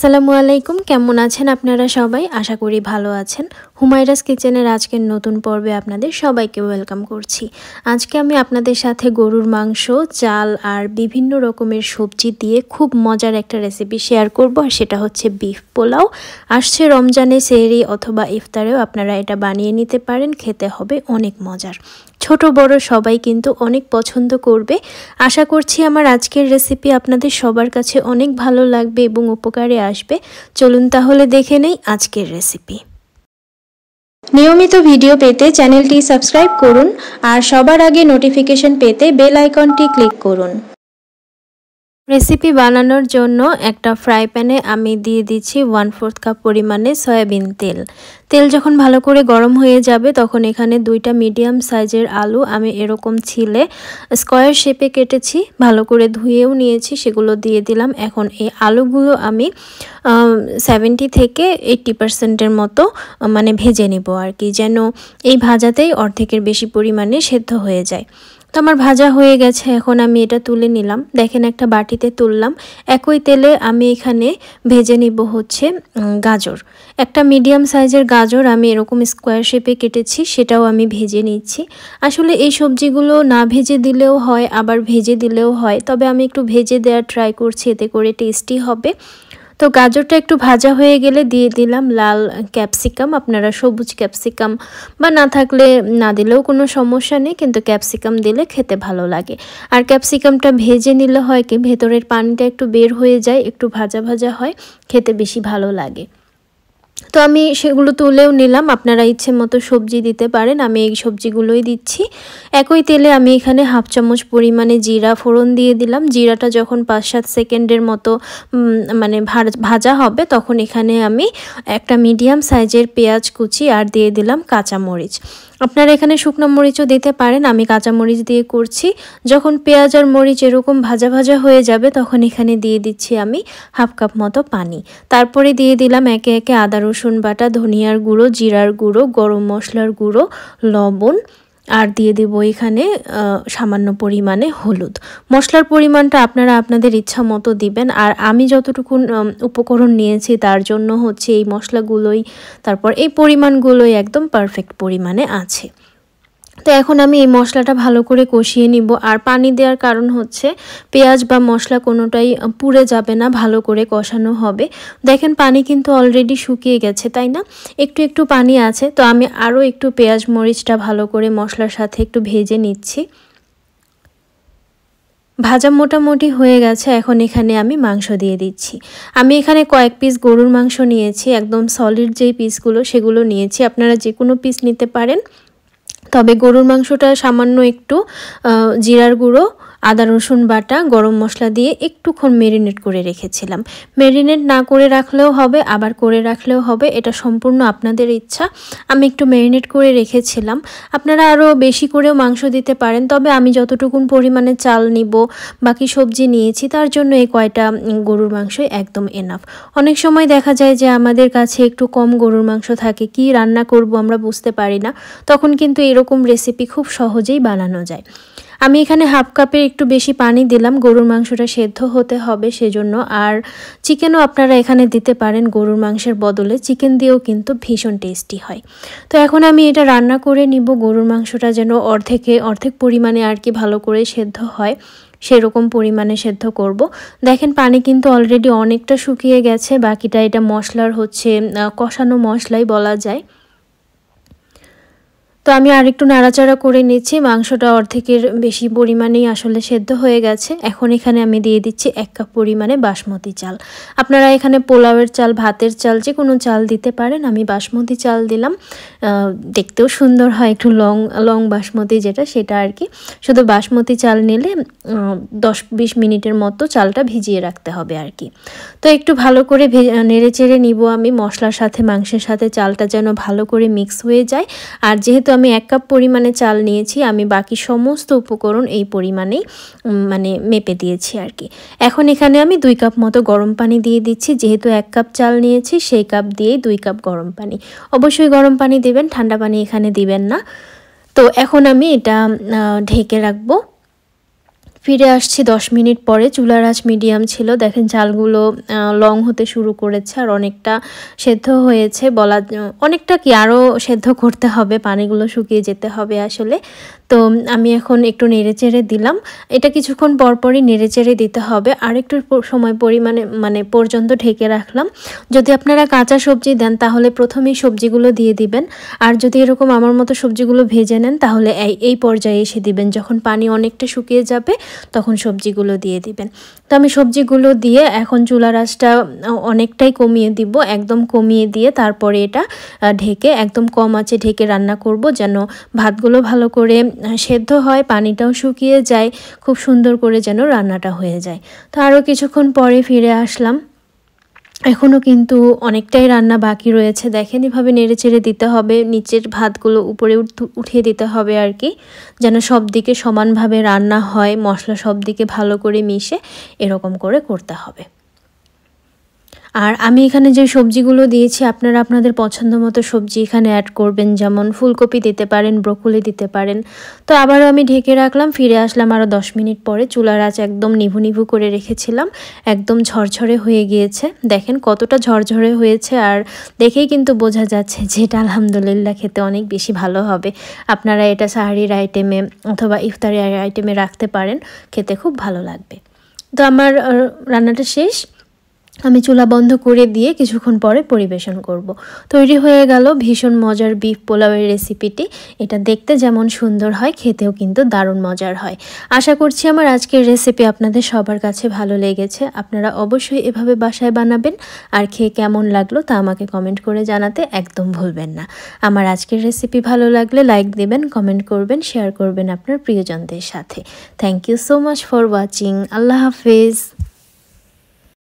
আসসালামু আলাইকুম কেমন আছেন আপনারা সবাই আশা করি ভালো আছেন হুমায়রাস কিচেনের আজকের নতুন পর্বে আপনাদের সবাইকে ওয়েলকাম করছি আজকে আমি আপনাদের সাথে গরুর মাংস চাল আর বিভিন্ন রকমের সবজি দিয়ে খুব মজার একটা রেসিপি শেয়ার করব আর সেটা হচ্ছে বিফ পোলাও আসছে রমজানে সেরি অথবা ইফতারেও আপনারা এটা বানিয়ে নিতে পারেন খেতে হবে অনেক মজার ছোট বড় সবাই কিন্তু অনেক পছন্দ করবে আশা করছি আমার আজকের রেসিপি আপনাদের সবার কাছে অনেক ভালো লাগবে এবং উপকারে আসবে চলুন তাহলে দেখে নেই আজকের রেসিপি নিয়মিত ভিডিও পেতে চ্যানেলটি সাবস্ক্রাইব করুন আর সবার আগে নোটিফিকেশন পেতে বেল আইকনটি ক্লিক করুন রেসিপি বানানোর জন্য একটা ফ্রাই প্যানে আমি দিয়ে দিচ্ছি ওয়ান ফোর্থ কাপ পরিমাণে সয়াবিন তেল তেল যখন ভালো করে গরম হয়ে যাবে তখন এখানে দুইটা মিডিয়াম সাইজের আলু আমি এরকম ছিলে স্কোয়ার শেপে কেটেছি ভালো করে ধুয়েও নিয়েছি সেগুলো দিয়ে দিলাম এখন এই আলুগুলো আমি সেভেন্টি থেকে এইট্টি পারসেন্টের মতো মানে ভেজে নেব আর কি যেন এই ভাজাতেই অর্ধেকের বেশি পরিমাণে সেদ্ধ হয়ে যায় তো আমার ভাজা হয়ে গেছে এখন আমি এটা তুলে নিলাম দেখেন একটা বাটিতে তুললাম একই তেলে আমি এখানে ভেজে নিব হচ্ছে গাজর একটা মিডিয়াম সাইজের গাজর আমি এরকম স্কোয়ার শেপে কেটেছি সেটাও আমি ভেজে নিচ্ছি আসলে এই সবজিগুলো না ভেজে দিলেও হয় আবার ভেজে দিলেও হয় তবে আমি একটু ভেজে দেওয়ার ট্রাই করছি এতে করে টেস্টি হবে তো গাজরটা একটু ভাজা হয়ে গেলে দিয়ে দিলাম লাল ক্যাপসিকাম আপনারা সবুজ ক্যাপসিকাম বা না থাকলে না দিলেও কোনো সমস্যা নেই কিন্তু ক্যাপসিকাম দিলে খেতে ভালো লাগে আর ক্যাপসিকামটা ভেজে নিলে হয় কি ভেতরের পানিটা একটু বের হয়ে যায় একটু ভাজা ভাজা হয় খেতে বেশি ভালো লাগে তো আমি সেগুলো তুলেও নিলাম আপনারা ইচ্ছে মতো সবজি দিতে পারেন আমি এই সবজিগুলোই দিচ্ছি একই তেলে আমি এখানে হাফ চামচ পরিমাণে জিরা ফোড়ন দিয়ে দিলাম জিরাটা যখন পাঁচ সাত সেকেন্ডের মতো মানে ভাজা হবে তখন এখানে আমি একটা মিডিয়াম সাইজের পেঁয়াজ কুচি আর দিয়ে দিলাম কাঁচামরিচ আপনারা এখানে শুকনো মরিচও দিতে পারেন আমি কাঁচা মরিচ দিয়ে করছি যখন পেঁয়াজ আর মরিচ এরকম ভাজা ভাজা হয়ে যাবে তখন এখানে দিয়ে দিচ্ছি আমি হাফ কাপ মতো পানি তারপরে দিয়ে দিলাম একে একে আদা রসুন বাটা ধনিয়ার গুঁড়ো জিরার গুঁড়ো গরম মশলার গুঁড়ো লবণ আর দিয়ে দেব এখানে সামান্য পরিমাণে হলুদ মশলার পরিমাণটা আপনারা আপনাদের ইচ্ছা মতো দিবেন আর আমি যতটুকু উপকরণ নিয়েছি তার জন্য হচ্ছে এই মশলাগুলোই তারপর এই পরিমাণগুলোই একদম পারফেক্ট পরিমাণে আছে তো এখন আমি এই মশলাটা ভালো করে কষিয়ে নিব আর পানি দেওয়ার কারণ হচ্ছে পেঁয়াজ বা মশলা কোনোটাই পুড়ে যাবে না ভালো করে কষানো হবে দেখেন পানি কিন্তু অলরেডি শুকিয়ে গেছে তাই না একটু একটু পানি আছে তো আমি আরও একটু পেঁয়াজ মরিচটা ভালো করে মশলার সাথে একটু ভেজে নিচ্ছি ভাজা মোটামুটি হয়ে গেছে এখন এখানে আমি মাংস দিয়ে দিচ্ছি আমি এখানে কয়েক পিস গরুর মাংস নিয়েছি একদম সলিড যেই পিসগুলো সেগুলো নিয়েছি আপনারা যে কোনো পিস নিতে পারেন তবে গরুর মাংসটা সামান্য একটু জিরার গুঁড়ো আদা রসুন বাটা গরম মশলা দিয়ে একটুক্ষণ মেরিনেট করে রেখেছিলাম মেরিনেট না করে রাখলেও হবে আবার করে রাখলেও হবে এটা সম্পূর্ণ আপনাদের ইচ্ছা আমি একটু মেরিনেট করে রেখেছিলাম আপনারা আরও বেশি করেও মাংস দিতে পারেন তবে আমি যতটুকুন পরিমাণে চাল নিব বাকি সবজি নিয়েছি তার জন্য এই কয়টা গরুর মাংসই একদম এনাফ অনেক সময় দেখা যায় যে আমাদের কাছে একটু কম গরুর মাংস থাকে কি রান্না করব আমরা বুঝতে পারি না তখন কিন্তু এরকম রেসিপি খুব সহজেই বানানো যায় আমি এখানে হাফ কাপে একটু বেশি পানি দিলাম গরুর মাংসটা সেদ্ধ হতে হবে সেজন্য আর চিকেনও আপনারা এখানে দিতে পারেন গরুর মাংসের বদলে চিকেন দিয়েও কিন্তু ভীষণ টেস্টি হয় তো এখন আমি এটা রান্না করে নিব গরুর মাংসটা যেন অর্ধেকে অর্ধেক পরিমাণে আর কি ভালো করে সেদ্ধ হয় সেরকম পরিমাণে সেদ্ধ করব। দেখেন পানি কিন্তু অলরেডি অনেকটা শুকিয়ে গেছে বাকিটা এটা মশলার হচ্ছে কষানো মশলাই বলা যায় তো আমি আরেকটু নাড়াচাড়া করে নিচ্ছি মাংসটা অর্ধেকের বেশি পরিমাণেই আসলে সেদ্ধ হয়ে গেছে এখন এখানে আমি দিয়ে দিচ্ছি এক কাপ পরিমাণে বাসমতি চাল আপনারা এখানে পোলাওয়ের চাল ভাতের চাল যে কোনো চাল দিতে পারেন আমি বাসমতি চাল দিলাম দেখতেও সুন্দর হয় একটু লং লং বাসমতি যেটা সেটা আর কি শুধু বাসমতি চাল নিলে দশ বিশ মিনিটের মতো চালটা ভিজিয়ে রাখতে হবে আর কি তো একটু ভালো করে নেড়ে চেড়ে নিব আমি মশলার সাথে মাংসের সাথে চালটা যেন ভালো করে মিক্স হয়ে যায় আর যেহেতু আমি এক কাপ পরিমাণে চাল নিয়েছি আমি বাকি সমস্ত উপকরণ এই পরিমাণেই মানে মেপে দিয়েছি আর কি এখন এখানে আমি দুই কাপ মতো গরম পানি দিয়ে দিচ্ছি যেহেতু এক কাপ চাল নিয়েছি সেই কাপ দিয়েই দুই কাপ গরম পানি অবশ্যই গরম পানি দেবেন ঠান্ডা পানি এখানে দিবেন না তো এখন আমি এটা ঢেকে রাখবো ফিরে আসছি 10 মিনিট পরে চুলার আঁচ মিডিয়াম ছিল দেখেন চালগুলো লং হতে শুরু করেছে আর অনেকটা সেদ্ধ হয়েছে বলা অনেকটা কি আরও সেদ্ধ করতে হবে পানিগুলো শুকিয়ে যেতে হবে আসলে তো আমি এখন একটু নেড়েচেড়ে দিলাম এটা কিছুক্ষণ পরপরই নেড়েচেড়ে দিতে হবে আর একটু সময় পরিমাণে মানে পর্যন্ত ঢেকে রাখলাম যদি আপনারা কাঁচা সবজি দেন তাহলে প্রথমেই সবজিগুলো দিয়ে দিবেন আর যদি এরকম আমার মতো সবজিগুলো ভেজে নেন তাহলে এই পর্যায়ে এসে দিবেন যখন পানি অনেকটা শুকিয়ে যাবে তখন সবজিগুলো দিয়ে দিবেন তো আমি সবজিগুলো দিয়ে এখন চুলা রাসটা অনেকটাই কমিয়ে দিব একদম কমিয়ে দিয়ে তারপরে এটা ঢেকে একদম কম আছে ঢেকে রান্না করব যেন ভাতগুলো ভালো করে সেদ্ধ হয় পানিটাও শুকিয়ে যায় খুব সুন্দর করে যেন রান্নাটা হয়ে যায় তো আরও কিছুক্ষণ পরে ফিরে আসলাম এখনও কিন্তু অনেকটাই রান্না বাকি রয়েছে দেখেন এভাবে নেড়ে চেড়ে দিতে হবে নিচের ভাতগুলো উপরে উঠিয়ে দিতে হবে আর কি যেন সব দিকে সমানভাবে রান্না হয় মশলা সব দিকে ভালো করে মিশে এরকম করে করতে হবে আর আমি এখানে যে সবজিগুলো দিয়েছি আপনারা আপনাদের পছন্দ মতো সবজি এখানে অ্যাড করবেন যেমন ফুলকপি দিতে পারেন ব্রকুলি দিতে পারেন তো আবারও আমি ঢেকে রাখলাম ফিরে আসলাম আরও দশ মিনিট পরে চুলার আঁচ একদম নিভু নিভু করে রেখেছিলাম একদম ঝরঝরে হয়ে গিয়েছে দেখেন কতটা ঝরঝরে হয়েছে আর দেখেই কিন্তু বোঝা যাচ্ছে যে এটা আলহামদুলিল্লাহ খেতে অনেক বেশি ভালো হবে আপনারা এটা সাহারির আইটেমে অথবা ইফতারি আইটেমে রাখতে পারেন খেতে খুব ভালো লাগবে তো আমার রান্নাটা শেষ আমি চুলা বন্ধ করে দিয়ে কিছুক্ষণ পরে পরিবেশন করব। তৈরি হয়ে গেল ভীষণ মজার বিফ পোলাওয়ের রেসিপিটি এটা দেখতে যেমন সুন্দর হয় খেতেও কিন্তু দারুণ মজার হয় আশা করছি আমার আজকের রেসিপি আপনাদের সবার কাছে ভালো লেগেছে আপনারা অবশ্যই এভাবে বাসায় বানাবেন আর খেয়ে কেমন লাগলো তা আমাকে কমেন্ট করে জানাতে একদম ভুলবেন না আমার আজকের রেসিপি ভালো লাগলে লাইক দেবেন কমেন্ট করবেন শেয়ার করবেন আপনার প্রিয়জনদের সাথে thank you so much for watching আল্লাহ হাফিজ